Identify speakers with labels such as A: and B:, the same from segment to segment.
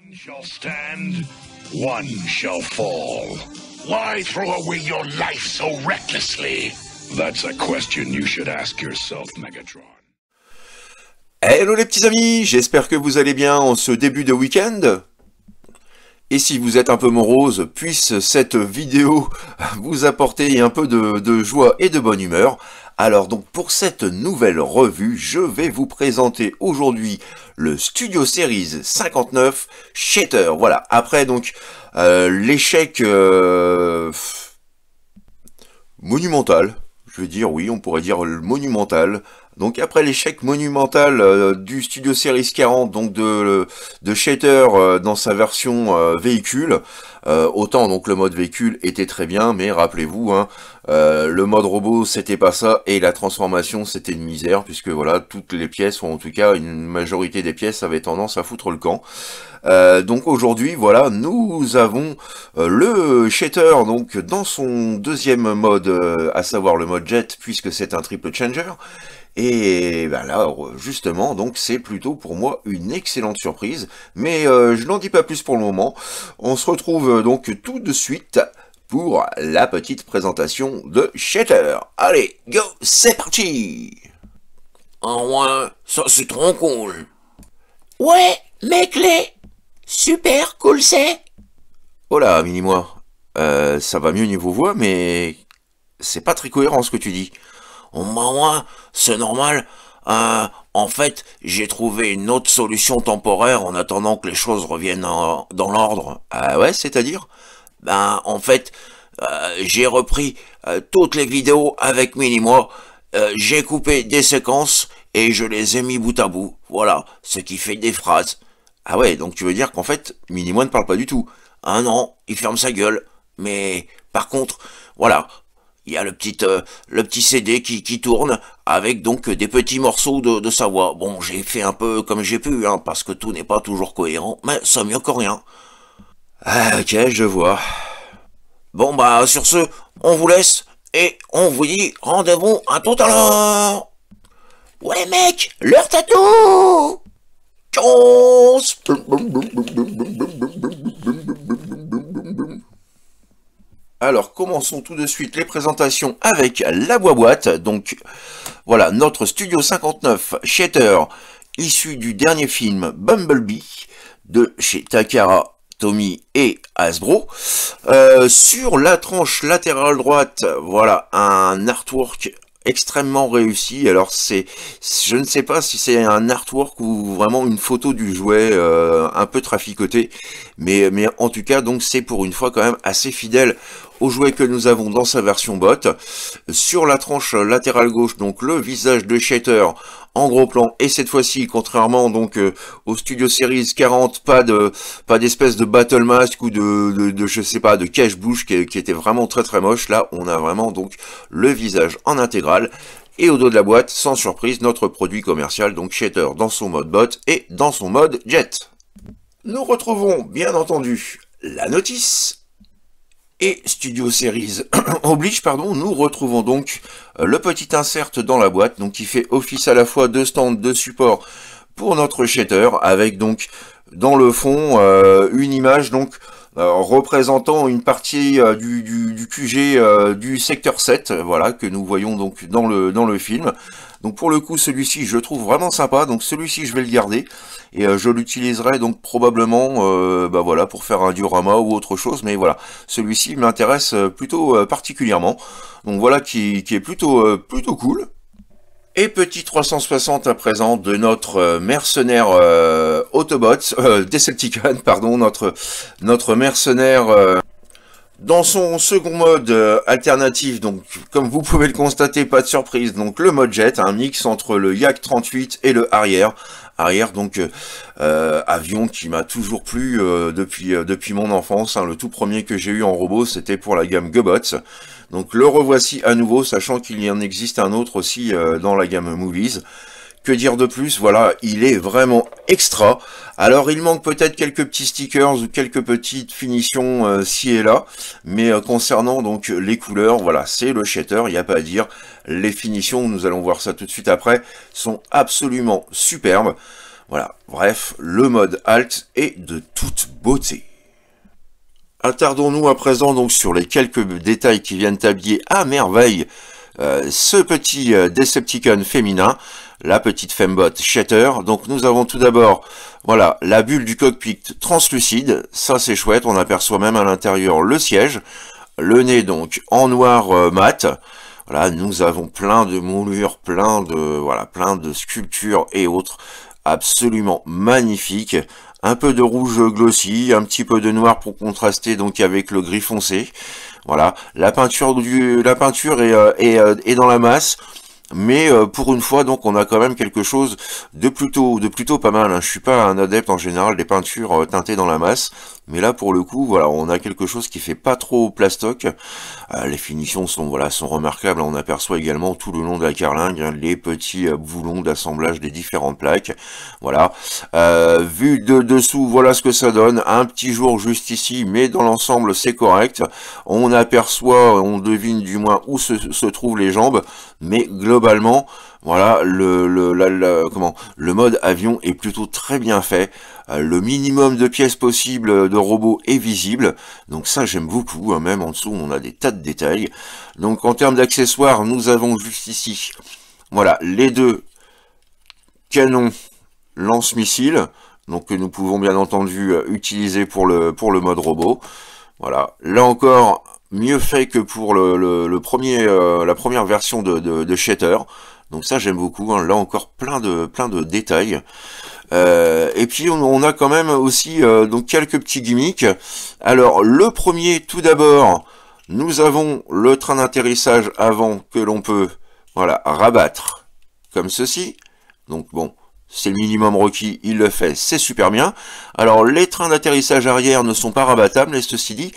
A: One shall stand, one shall fall. Why throw away your life so recklessly? That's a question you should ask yourself, Megatron. Hello les petits amis, j'espère que vous allez bien en ce début de week-end. Et si vous êtes un peu morose, puisse cette vidéo vous apporter un peu de, joie et de bonne humeur. Alors donc pour cette nouvelle revue, je vais vous présenter aujourd'hui le Studio Series 59 Shatter. Voilà, après donc euh, l'échec euh, monumental, je veux dire oui, on pourrait dire le monumental donc après l'échec monumental euh, du Studio Series 40, donc de, euh, de Shatter euh, dans sa version véhicule, autant donc le mode véhicule était très bien, mais rappelez-vous, hein, le mode robot c'était pas ça, et la transformation c'était une misère, puisque voilà, toutes les pièces, ou en tout cas une majorité des pièces avaient tendance à foutre le camp. donc aujourd'hui, voilà, nous avons le Shatter donc dans son deuxième mode, à savoir le mode jet, puisque c'est un triple changer, et ben là, justement, donc c'est plutôt pour moi une excellente surprise. Mais euh, je n'en dis pas plus pour le moment. On se retrouve euh, donc tout de suite pour la petite présentation de Shatter. Allez, go, c'est parti Oh moins, ça c'est trop cool Ouais, mes clés Super cool c'est Oh là, mini-moi, euh, ça va mieux niveau voix, mais c'est pas très cohérent ce que tu dis. Au moins, c'est normal. Euh, en fait, j'ai trouvé une autre solution temporaire en attendant que les choses reviennent dans l'ordre. Ah ouais, c'est-à-dire Ben, en fait, euh, j'ai repris toutes les vidéos avec Minimo. j'ai coupé des séquences et je les ai mis bout à bout. Voilà, ce qui fait des phrases. Ah ouais, donc tu veux dire qu'en fait, Minimo ne parle pas du tout. Ah non, il ferme sa gueule. Mais par contre, voilà, il y a le petit euh, le petit CD qui, qui tourne avec donc des petits morceaux de, sa voix. Bon, j'ai fait un peu comme j'ai pu, hein, parce que tout n'est pas toujours cohérent, mais ça mieux que rien. Ah, ok, je vois. Bon bah sur ce, on vous laisse et on vous dit rendez-vous à tout à l'heure. Ouais mec, leur tatou. Alors commençons tout de suite les présentations avec la boîte. Donc voilà, notre Studio 59 Shatter, issu du dernier film Bumblebee de chez Takara Tommy et Hasbro. Euh, sur la tranche latérale droite, voilà un artwork extrêmement réussi. Alors c'est, je ne sais pas si c'est un artwork ou vraiment une photo du jouet euh, un peu traficoté, mais mais en tout cas donc c'est pour une fois quand même assez fidèle au jouet que nous avons dans sa version bot Sur la tranche latérale gauche, donc le visage de Shatter en gros plan. Et cette fois-ci, contrairement donc euh, au Studio Series 40, pas de pas d'espèce de battle mask ou de, de, je sais pas de cache bouche qui, était vraiment très très moche. Là, on a vraiment donc le visage en intégral. Et au dos de la boîte, sans surprise, notre produit commercial, donc Shatter, dans son mode bot et dans son mode jet. Nous retrouvons, bien entendu, la notice, et Studio Series oblige, pardon, nous retrouvons donc euh, le petit insert dans la boîte, donc qui fait office à la fois de stand, de support pour notre shader, avec donc dans le fond euh, une image donc euh, représentant une partie du, QG du secteur 7, voilà, que nous voyons donc dans le, dans le film, donc pour le coup, celui-ci, je le trouve vraiment sympa. Donc celui-ci, je vais le garder. Et euh, je l'utiliserai donc probablement euh, bah voilà, pour faire un diorama ou autre chose. Mais voilà, celui-ci m'intéresse euh, plutôt euh, particulièrement. Donc voilà, qui, qui est plutôt, plutôt cool. Et petit 360 à présent de notre mercenaire Autobot, euh, Decepticon, pardon, notre, notre mercenaire dans son second mode euh, alternatif, donc comme vous pouvez le constater, pas de surprise, donc le mode jet, un mix entre le Yak 38 et le Arrière. Arrière, donc euh, euh, avion qui m'a toujours plu depuis, depuis mon enfance. Hein. le tout premier que j'ai eu en robot, c'était pour la gamme Gobots. Donc le revoici à nouveau, sachant qu'il y en existe un autre aussi dans la gamme Movies que dire de plus Voilà, il est vraiment extra. Alors il manque peut-être quelques petits stickers ou quelques petites finitions euh, ci et là, mais euh, concernant donc les couleurs, voilà, c'est le shatter, il n'y a pas à dire. Les finitions, nous allons voir ça tout de suite après, sont absolument superbes. Voilà, bref, le mode Alt est de toute beauté. Attardons-nous à présent donc sur les quelques détails qui viennent habiller à merveille euh, ce petit Decepticon féminin la petite Fembot Shatter. Donc nous avons tout d'abord voilà la bulle du cockpit translucide, ça c'est chouette, on aperçoit même à l'intérieur le siège, le nez donc en noir euh, mat. Voilà, nous avons plein de moulures, plein de voilà, plein de sculptures et autres absolument magnifiques. Un peu de rouge glossy, un petit peu de noir pour contraster donc avec le gris foncé. Voilà, la peinture du la peinture est, euh, est, euh, est dans la masse. Mais euh, pour une fois, donc, on a quand même quelque chose de plutôt, de plutôt pas mal. Hein. Je suis pas un adepte en général des peintures euh, teintées dans la masse. Mais là, pour le coup, voilà, on a quelque chose qui fait pas trop plastoc. Euh, les finitions sont, voilà, sont remarquables. On aperçoit également tout le long de la carlingue hein, les petits euh, boulons d'assemblage des différentes plaques. Voilà. Euh, vu de dessous, voilà ce que ça donne. Un petit jour juste ici, mais dans l'ensemble, c'est correct. On aperçoit, on devine du moins où se, trouvent les jambes. Mais globalement, voilà, le, comment, le mode avion est plutôt très bien fait. Euh, le minimum de pièces possibles euh, de robot est visible. Donc ça, j'aime beaucoup. Hein. Même en dessous, on a des tas de détails. Donc en termes d'accessoires, nous avons juste ici, voilà, les deux canons lance-missiles. Donc que nous pouvons bien entendu euh, utiliser pour le, pour le mode robot. Voilà. Là encore, mieux fait que pour le, le, premier, la première version de, de, Shatter. Donc ça j'aime beaucoup, hein. là encore plein de, plein de détails. Euh, et puis on, a quand même aussi euh, donc quelques petits gimmicks. Alors le premier, tout d'abord, nous avons le train d'atterrissage avant que l'on peut voilà rabattre comme ceci. Donc bon, c'est le minimum requis, il le fait, c'est super bien. Alors les trains d'atterrissage arrière ne sont pas rabattables, et ceci dit,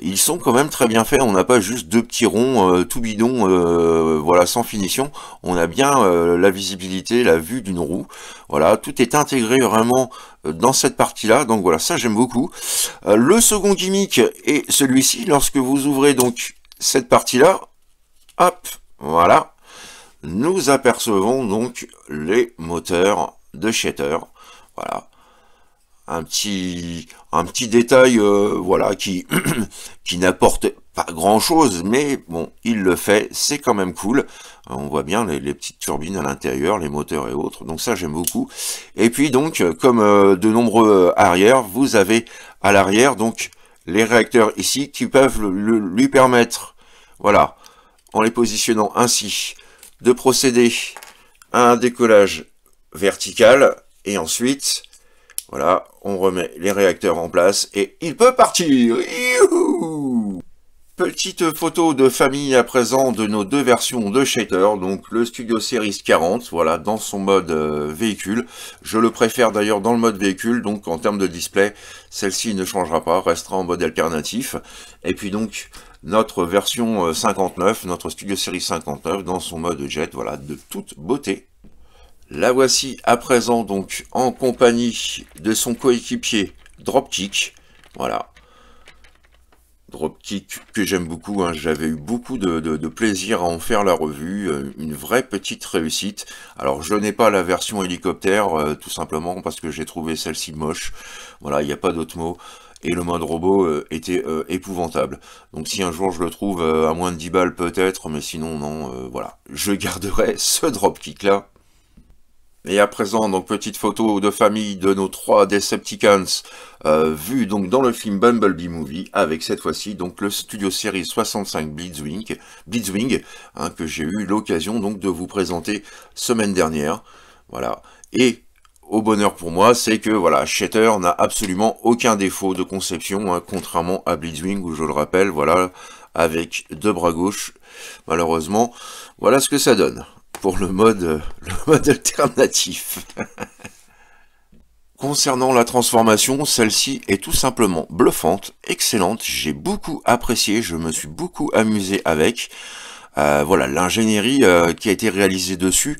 A: ils sont quand même très bien faits, on n'a pas juste deux petits ronds euh, tout bidon, euh, voilà, sans finition, on a bien euh, la visibilité, la vue d'une roue, voilà, tout est intégré vraiment dans cette partie-là, donc voilà, ça j'aime beaucoup. le second gimmick est celui-ci, lorsque vous ouvrez donc cette partie-là, hop, voilà, nous apercevons donc les moteurs de shader. Voilà. Un petit, un petit détail euh, voilà, qui, qui n'apporte pas grand chose, mais bon, il le fait, c'est quand même cool. On voit bien les, petites turbines à l'intérieur, les moteurs et autres, donc ça j'aime beaucoup. Et puis donc, comme euh, de nombreux euh, arrières, vous avez à l'arrière donc les réacteurs ici qui peuvent lui permettre, voilà, en les positionnant ainsi, de procéder à un décollage verticale. Et ensuite, voilà, on remet les réacteurs en place et il peut partir Petite photo de famille à présent de nos deux versions de shader, donc le Studio Series 40, voilà, dans son mode euh, véhicule. Je le préfère d'ailleurs dans le mode véhicule, donc en termes de display, celle-ci ne changera pas, restera en mode alternatif. Et puis donc, notre version 59, euh, notre Studio Series 59, dans son mode jet, voilà, de toute beauté. La voici à présent donc en compagnie de son coéquipier Dropkick. Voilà. Dropkick que j'aime beaucoup, hein. j'avais eu beaucoup de, plaisir à en faire la revue, euh, une vraie petite réussite. Alors je n'ai pas la version hélicoptère, euh, tout simplement parce que j'ai trouvé celle-ci moche. Voilà, il n'y a pas d'autre mot et le mode robot euh, était épouvantable. Donc si un jour je le trouve à moins de 10 balles peut-être, mais sinon non, voilà. Je garderai ce dropkick là et à présent, donc petite photo de famille de nos trois Decepticons euh, donc dans le film Bumblebee Movie avec cette fois-ci donc le Studio série 65 Blitzwing, hein, que j'ai eu l'occasion donc de vous présenter semaine dernière. Voilà. Et au bonheur pour moi, c'est que voilà, Shatter n'a absolument aucun défaut de conception, hein, contrairement à Blitzwing où je le rappelle, voilà, avec deux bras gauche. Malheureusement, voilà ce que ça donne pour le mode, euh, le mode alternatif. Concernant la transformation, celle-ci est tout simplement bluffante, excellente, j'ai beaucoup apprécié, je me suis beaucoup amusé avec. Euh, voilà, l'ingénierie euh, qui a été réalisée dessus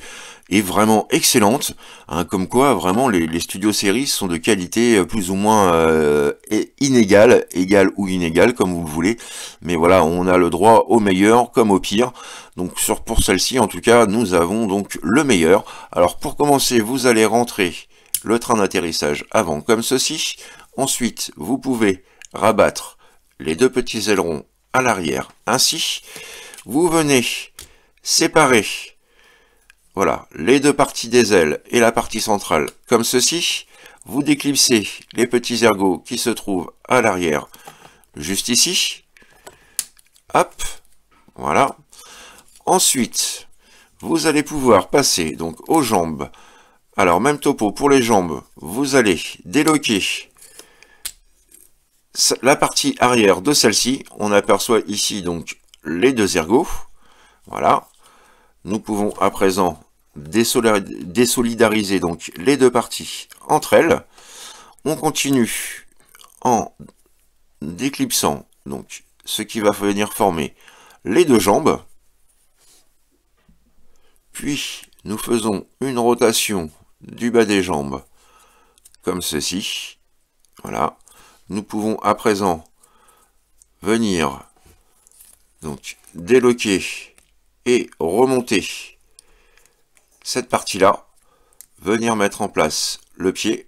A: est vraiment excellente. Hein, comme quoi, vraiment, les, studios séries sont de qualité euh, plus ou moins inégale, égale ou inégale, comme vous le voulez. Mais voilà, on a le droit au meilleur comme au pire. Donc sur, pour celle-ci, en tout cas, nous avons donc le meilleur. Alors pour commencer, vous allez rentrer le train d'atterrissage avant comme ceci. Ensuite, vous pouvez rabattre les deux petits ailerons à l'arrière ainsi vous venez séparer voilà, les deux parties des ailes et la partie centrale comme ceci. Vous déclipsez les petits ergots qui se trouvent à l'arrière, juste ici. Hop, voilà. Ensuite, vous allez pouvoir passer donc aux jambes. Alors, même topo pour les jambes, vous allez déloquer la partie arrière de celle-ci. On aperçoit ici donc les deux ergots. Voilà. Nous pouvons à présent désolidariser donc les deux parties entre elles. On continue en déclipsant donc ce qui va venir former les deux jambes. Puis nous faisons une rotation du bas des jambes comme ceci. Voilà. Nous pouvons à présent venir donc, déloquer et remonter cette partie-là. Venir mettre en place le pied,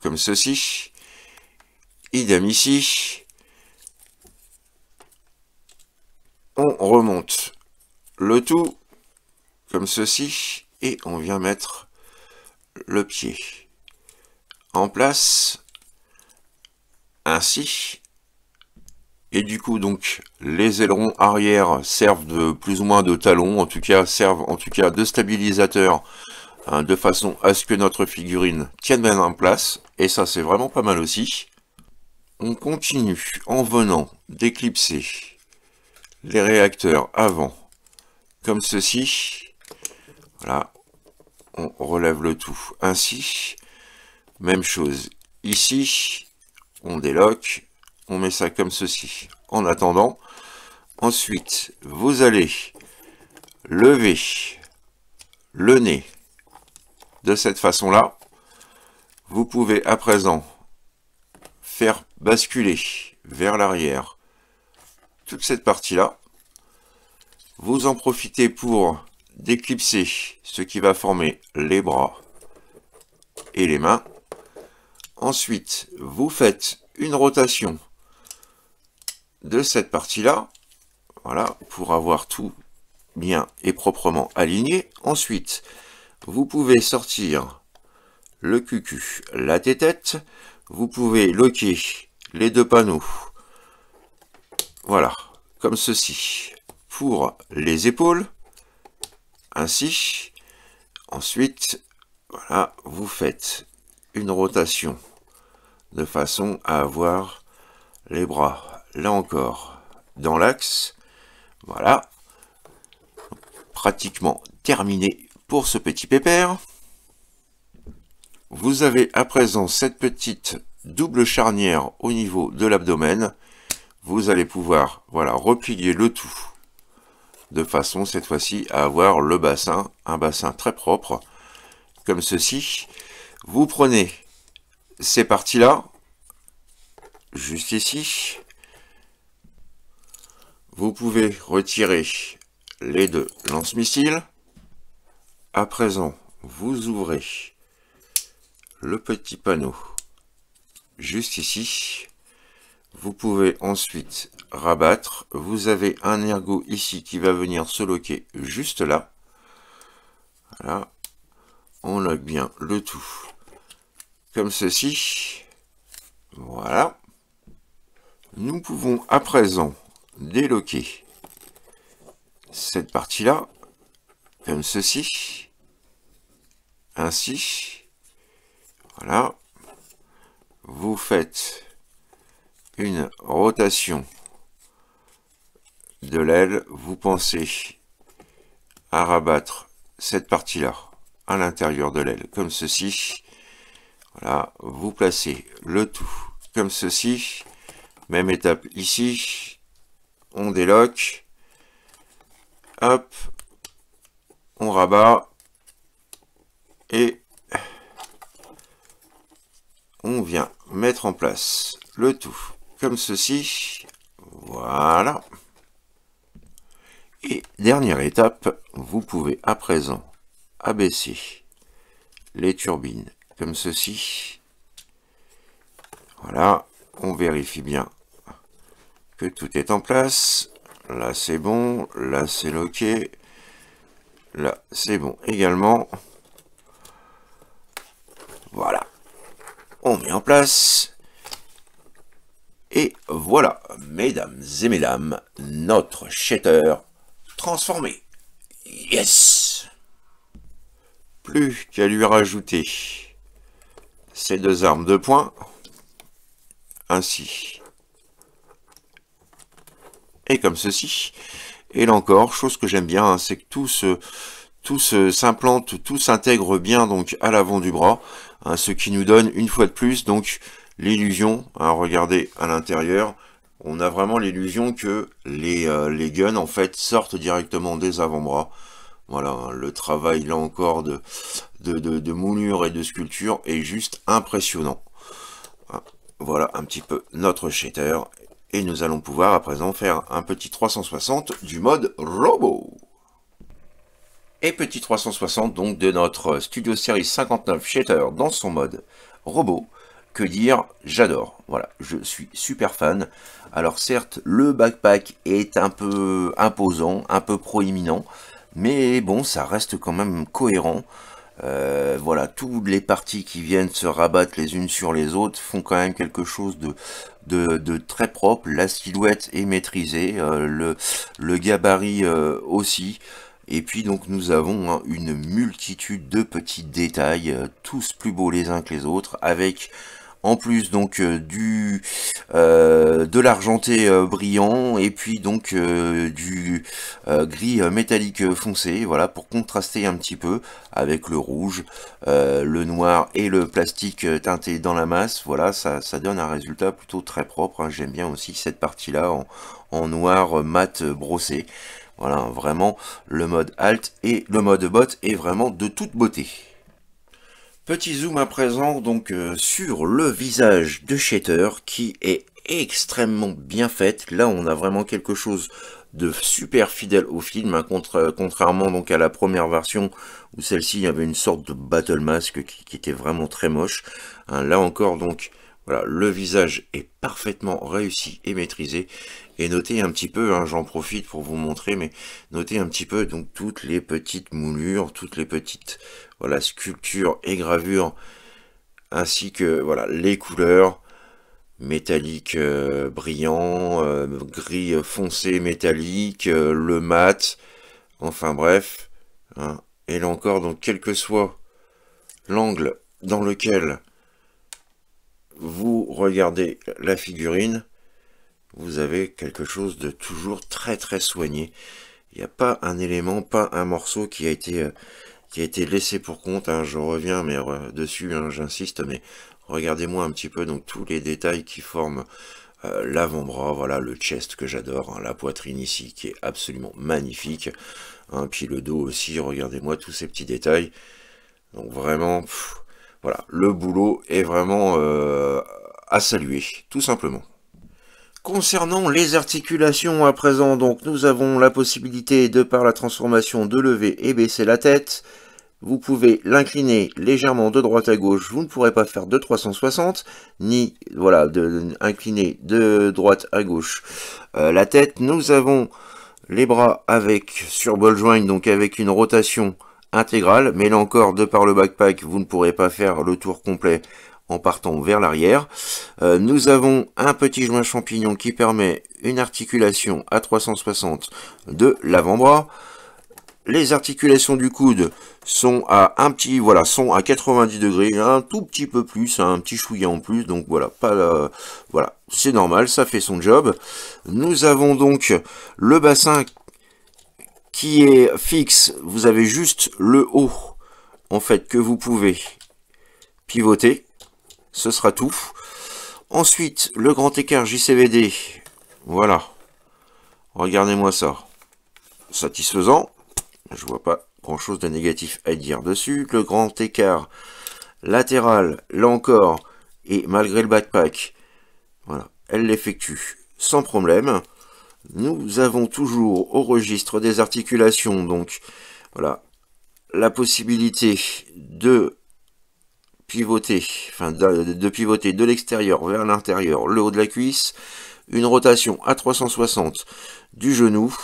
A: comme ceci. Idem ici. On remonte le tout, comme ceci. Et on vient mettre le pied en place, ainsi. Et du coup, donc, les ailerons arrière servent de, plus ou moins de talons, en tout cas, servent en tout cas de stabilisateur, hein, de façon à ce que notre figurine tienne bien en place. Et ça, c'est vraiment pas mal aussi. On continue en venant d'éclipser les réacteurs avant, comme ceci. Voilà, on relève le tout ainsi. Même chose ici, on déloque, on met ça comme ceci en attendant. Ensuite, vous allez lever le nez de cette façon-là. Vous pouvez à présent faire basculer vers l'arrière toute cette partie-là. Vous en profitez pour déclipser ce qui va former les bras et les mains. Ensuite, vous faites une rotation de cette partie-là, voilà, pour avoir tout bien et proprement aligné. Ensuite, vous pouvez sortir le cucu, la tête, vous pouvez loquer les deux panneaux, voilà, comme ceci, pour les épaules, ainsi. Ensuite, voilà, vous faites une rotation de façon à avoir les bras là encore, dans l'axe. Voilà. Pratiquement terminé pour ce petit pépère. Vous avez à présent cette petite double charnière au niveau de l'abdomen. Vous allez pouvoir voilà, replier le tout de façon cette fois-ci à avoir le bassin, un bassin très propre, comme ceci. Vous prenez ces parties-là, juste ici, vous pouvez retirer les deux lance-missiles. À présent, vous ouvrez le petit panneau juste ici. Vous pouvez ensuite rabattre. Vous avez un ergot ici qui va venir se loquer juste là. Voilà. On a bien le tout comme ceci. Voilà. Nous pouvons à présent déloquer cette partie-là, comme ceci, ainsi, voilà, vous faites une rotation de l'aile, vous pensez à rabattre cette partie-là à l'intérieur de l'aile, comme ceci. Voilà, vous placez le tout comme ceci. Même étape ici on déloque. Hop, on rabat. Et on vient mettre en place le tout comme ceci. Voilà. Et dernière étape, vous pouvez à présent abaisser les turbines comme ceci. Voilà, on vérifie bien que tout est en place. Là, c'est bon. Là, c'est loqué. Là, c'est bon également. Voilà. On met en place. Et voilà, mesdames et mesdames, notre shatter transformé. Yes Plus qu'à lui rajouter ces deux armes de poing, ainsi et comme ceci. Et là encore, chose que j'aime bien, hein, c'est que tout se tout s'implante, tout s'intègre bien donc à l'avant du bras, hein, ce qui nous donne une fois de plus donc l'illusion, hein, regardez à l'intérieur, on a vraiment l'illusion que les, euh, les guns en fait sortent directement des avant-bras. Voilà, hein, le travail là encore de, de, de, de, moulure et de sculpture est juste impressionnant. Voilà un petit peu notre shader et nous allons pouvoir à présent faire un petit 360 du mode robot. Et petit 360 donc de notre Studio Series 59 Shatter dans son mode robot. Que dire, j'adore. Voilà, je suis super fan. Alors certes, le backpack est un peu imposant, un peu proéminent, mais bon, ça reste quand même cohérent. Euh, voilà, toutes les parties qui viennent se rabattre les unes sur les autres font quand même quelque chose de, très propre. La silhouette est maîtrisée, euh, le, gabarit euh, aussi. Et puis donc nous avons hein, une multitude de petits détails, tous plus beaux les uns que les autres, avec en plus donc euh, du euh, de l'argenté euh, brillant et puis donc du gris métallique foncé, voilà, pour contraster un petit peu avec le rouge, le noir et le plastique teinté dans la masse, voilà, ça, donne un résultat plutôt très propre, hein. j'aime bien aussi cette partie-là en, en noir mat brossé. Voilà, vraiment, le mode Alt et le mode Bot est vraiment de toute beauté. Petit zoom à présent donc euh, sur le visage de Shatter qui est extrêmement bien faite. Là on a vraiment quelque chose de super fidèle au film, hein, contrairement donc à la première version où celle-ci avait une sorte de battle mask qui, était vraiment très moche. Hein. là encore donc voilà, le visage est parfaitement réussi et maîtrisé. Et notez un petit peu, hein, j'en profite pour vous montrer, mais notez un petit peu donc toutes les petites moulures, toutes les petites voilà, sculptures et gravures, ainsi que voilà les couleurs métalliques euh, brillants, euh, gris foncé métallique, euh, le mat, enfin bref. Hein. Et là encore, donc quel que soit l'angle dans lequel vous regardez la figurine, vous avez quelque chose de toujours très très soigné. Il n'y a pas un élément, pas un morceau qui a été, euh, qui a été laissé pour compte. Hein. Je reviens mais euh, dessus, hein, j'insiste, mais regardez-moi un petit peu donc tous les détails qui forment euh, l'avant-bras, voilà le chest que j'adore, hein, la poitrine ici qui est absolument magnifique, puis le dos aussi, regardez-moi tous ces petits détails. Donc vraiment, voilà, le boulot est vraiment euh, à saluer, tout simplement. Concernant les articulations à présent, donc nous avons la possibilité de par la transformation de lever et baisser la tête. Vous pouvez l'incliner légèrement de droite à gauche, vous ne pourrez pas faire de 360, ni voilà, de, incliner de droite à gauche euh, la tête. Nous avons les bras avec sur ball joint, donc avec une rotation intégrale, mais là encore, de par le backpack, vous ne pourrez pas faire le tour complet en partant vers l'arrière. Euh, nous avons un petit joint champignon qui permet une articulation à 360 de l'avant-bras. Les articulations du coude sont à un petit, voilà, sont à 90 degrés, un tout petit peu plus, hein, un petit chouïa en plus, donc voilà, pas la, voilà, c'est normal, ça fait son job. Nous avons donc le bassin qui est fixe, vous avez juste le haut, en fait, que vous pouvez pivoter. Ce sera tout. Ensuite, le grand écart JCVD. Voilà. Regardez-moi ça. Satisfaisant. Je vois pas grand-chose de négatif à dire dessus. Le grand écart latéral, là encore, et malgré le backpack, voilà, elle l'effectue sans problème nous avons toujours au registre des articulations, donc voilà, la possibilité de pivoter, enfin de, pivoter de l'extérieur vers l'intérieur, le haut de la cuisse, une rotation à 360 du genou,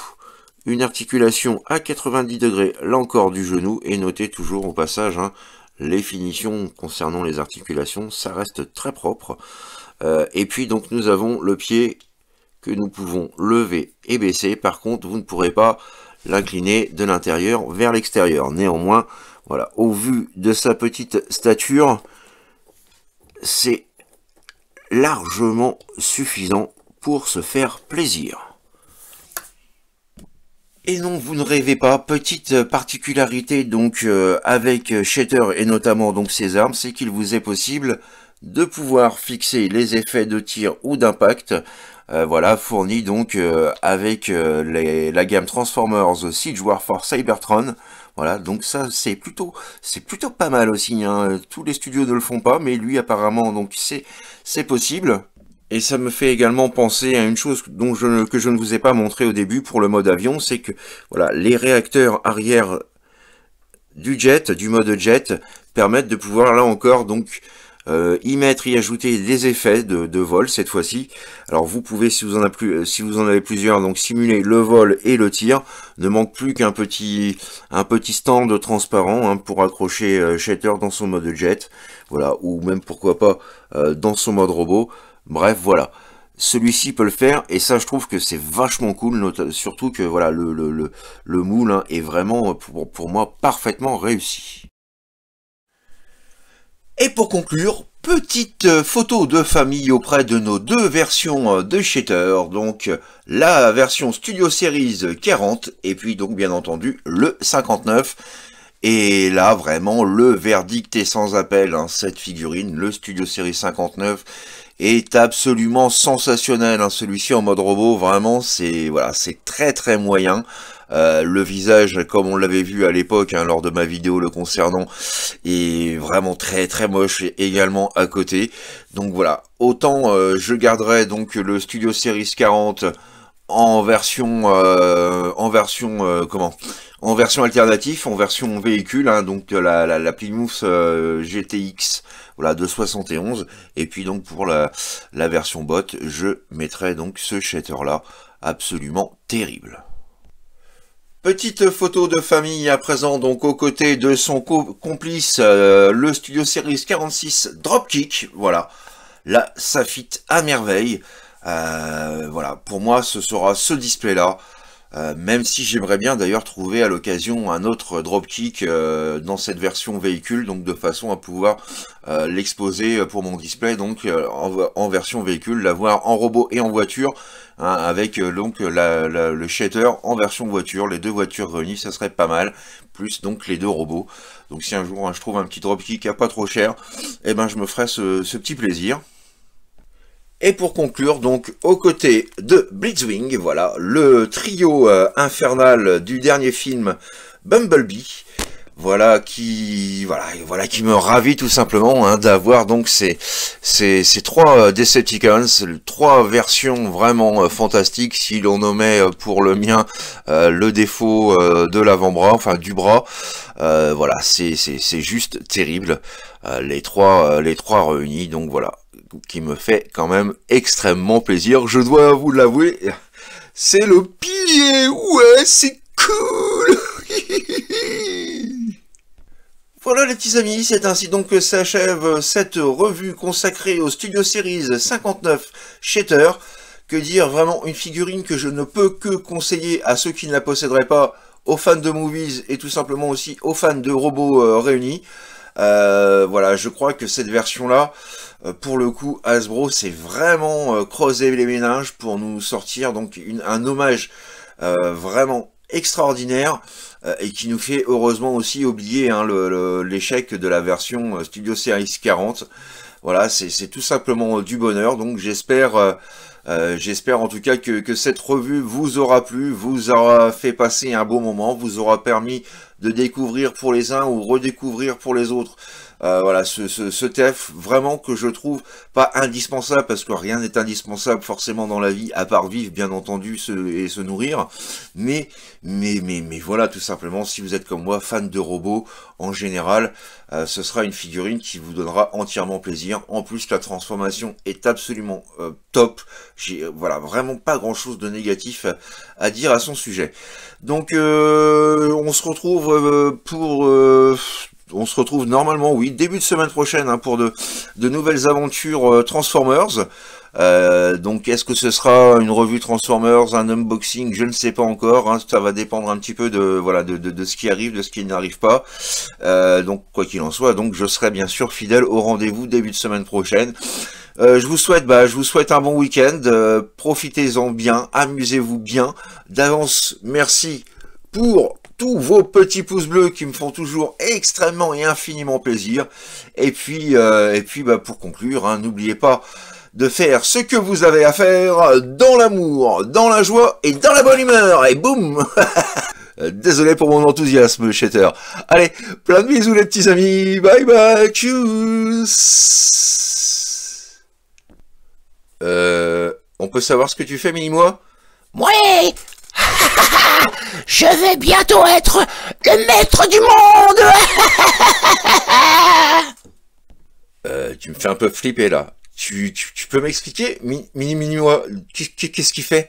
A: une articulation à 90 degrés, là du genou, et notez toujours au passage hein, les finitions concernant les articulations, ça reste très propre. Euh, et puis donc nous avons le pied que nous pouvons lever et baisser. Par contre, vous ne pourrez pas l'incliner de l'intérieur vers l'extérieur. Néanmoins, voilà, au vu de sa petite stature, c'est largement suffisant pour se faire plaisir. Et non, vous ne rêvez pas, petite particularité donc euh, avec Shatter et notamment donc ses armes, c'est qu'il vous est possible de pouvoir fixer les effets de tir ou d'impact euh, voilà, fourni donc euh, avec euh, la gamme Transformers Siege for Cybertron. Voilà, donc ça c'est plutôt c'est plutôt pas mal aussi. Hein. Tous les studios ne le font pas, mais lui apparemment donc c'est possible. Et ça me fait également penser à une chose dont que je ne vous ai pas montré au début pour le mode avion, c'est que voilà les réacteurs arrière du jet, du mode jet, permettent de pouvoir là encore donc euh, y mettre, y ajouter des effets de, vol cette fois-ci. Alors vous pouvez, si vous, en avez plus, euh, si vous en avez plusieurs, donc simuler le vol et le tir. Ne manque plus qu'un petit, un petit stand transparent hein, pour accrocher euh, Shatter dans son mode jet, voilà, ou même pourquoi pas dans son mode robot. Bref, voilà celui-ci peut le faire et ça je trouve que c'est vachement cool surtout que voilà le, le, le, moule hein, est vraiment pour moi parfaitement réussi et pour conclure, petite euh, photo de famille auprès de nos deux versions euh, de Shatter, donc la version Studio Series 40 et puis donc bien entendu le 59. Et là vraiment le verdict est sans appel, hein, cette figurine, le Studio Series 59 est absolument sensationnel. Hein, celui-ci en mode robot, vraiment, c'est voilà, c'est très très moyen. Euh, le visage, comme on l'avait vu à l'époque hein, lors de ma vidéo le concernant, est vraiment très très moche également à côté. Donc voilà, autant euh, je garderai donc le Studio Series 40 en version euh, en version comment en version alternative, en version véhicule, hein, donc la, la, Plymouth GTX voilà, de 71. Et puis donc pour la, version bot, je mettrai donc ce shatter là absolument terrible. Petite photo de famille à présent donc aux côtés de son complice euh, le Studio Series 46 Dropkick. Voilà, là ça fit à merveille. Euh, voilà, pour moi ce sera ce display là. Euh, même si j'aimerais bien d'ailleurs trouver à l'occasion un autre dropkick euh, dans cette version véhicule, donc de façon à pouvoir euh, l'exposer pour mon display, donc en, version véhicule, l'avoir en robot et en voiture, hein, avec donc le shatter en version voiture, les deux voitures réunies, ça serait pas mal, plus donc les deux robots. Donc si un jour hein, je trouve un petit dropkick à pas trop cher, et eh ben je me ferai ce petit plaisir. Et pour conclure, donc, aux côtés de Blitzwing, voilà, le trio euh, infernal du dernier film Bumblebee, voilà qui voilà voilà qui me ravit tout simplement hein, d'avoir donc ces, ces, ces trois euh, Decepticons, trois versions vraiment euh, fantastiques si l'on nommait pour le mien le défaut de l'avant-bras, enfin du bras. voilà, c'est juste terrible les trois les trois réunis donc voilà qui me fait quand même extrêmement plaisir. Je dois vous l'avouer, c'est le pilier. Ouais, c'est cool. Voilà les petits amis, c'est ainsi donc que s'achève cette revue consacrée au Studio Series 59 Shatter. Que dire, vraiment une figurine que je ne peux que conseiller à ceux qui ne la posséderaient pas, aux fans de movies et tout simplement aussi aux fans de robots euh, réunis. Euh, voilà, je crois que cette version-là, euh, pour le coup, Hasbro s'est vraiment euh, creusé les ménages pour nous sortir donc un hommage euh, vraiment extraordinaire et qui nous fait heureusement aussi oublier hein, l'échec de la version Studio Series 40. Voilà, c'est tout simplement du bonheur. Donc j'espère, j'espère en tout cas que, que, cette revue vous aura plu, vous aura fait passer un beau moment, vous aura permis de découvrir pour les uns ou redécouvrir pour les autres euh, voilà, ce, TF vraiment que je trouve pas indispensable, parce que rien n'est indispensable forcément dans la vie, à part vivre, bien entendu, et se nourrir. Mais, mais, mais, mais voilà, tout simplement, si vous êtes comme moi, fan de robots, en général, euh, ce sera une figurine qui vous donnera entièrement plaisir. En plus, la transformation est absolument euh, top. J'ai voilà vraiment pas grand chose de négatif à dire à son sujet. Donc, on se retrouve pour on se retrouve normalement, oui, début de semaine prochaine hein, pour de, de, nouvelles aventures euh, Transformers. Euh, donc est-ce que ce sera une revue Transformers, un unboxing, je ne sais pas encore. Hein. ça va dépendre un petit peu de voilà de, ce qui arrive, de ce qui n'arrive pas. Euh, donc quoi qu'il en soit, donc je serai bien sûr fidèle au rendez-vous début de semaine prochaine. je vous souhaite, bah, je vous souhaite un bon week-end. Profitez-en bien, amusez-vous bien. D'avance, merci pour tous vos petits pouces bleus qui me font toujours extrêmement et infiniment plaisir. Et puis, euh, et puis bah, pour conclure, hein, n'oubliez pas de faire ce que vous avez à faire dans l'amour, dans la joie et dans la bonne humeur. Et boum Désolé pour mon enthousiasme, Shatter. Allez, plein de bisous les petits amis. Bye bye, tchuss euh, On peut savoir ce que tu fais, mini-moi Mouais Je vais bientôt être le maître du monde euh, Tu me fais un peu flipper là. Tu, peux m'expliquer Mini Mini moi qu'est-ce qu'il fait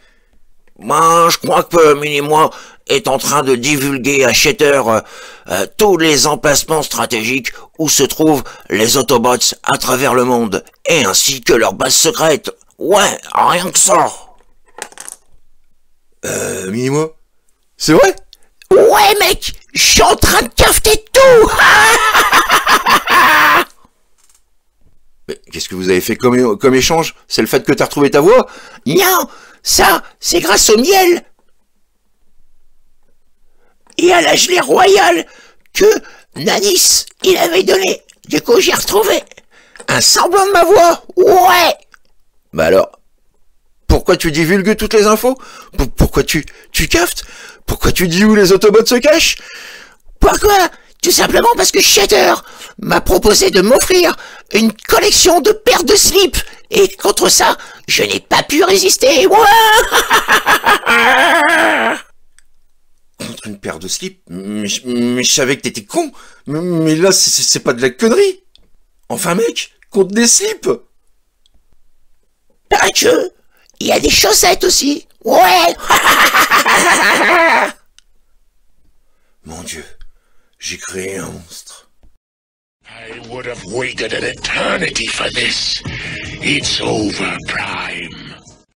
A: Moi, je crois que euh, Mini moi est en train de divulguer à Shatter euh, tous les emplacements stratégiques où se trouvent les Autobots à travers le monde, et ainsi que leurs bases secrètes. Ouais, rien que ça euh, moi, C'est vrai Ouais, mec Je suis en train de cafeter tout Mais qu'est-ce que vous avez fait comme, comme échange C'est le fait que t'as retrouvé ta voix Non Ça, c'est grâce au miel Et à la gelée royale que Nanis, il avait donné. Du coup, j'ai retrouvé un semblant de ma voix. Ouais Bah alors, pourquoi tu divulgues toutes les infos Pourquoi tu, tu caftes Pourquoi tu dis où les Autobots se cachent Pourquoi Tout simplement parce que Shatter m'a proposé de m'offrir une collection de paires de slips et contre ça, je n'ai pas pu résister. contre une paire de slips mais, je savais que t'étais con. Mais, là, c'est pas de la connerie. Enfin mec, contre des slips. Pas que il y a des chaussettes aussi. Ouais. Mon Dieu, j'ai créé un monstre. I would have waited an eternity for this. It's over, Prime.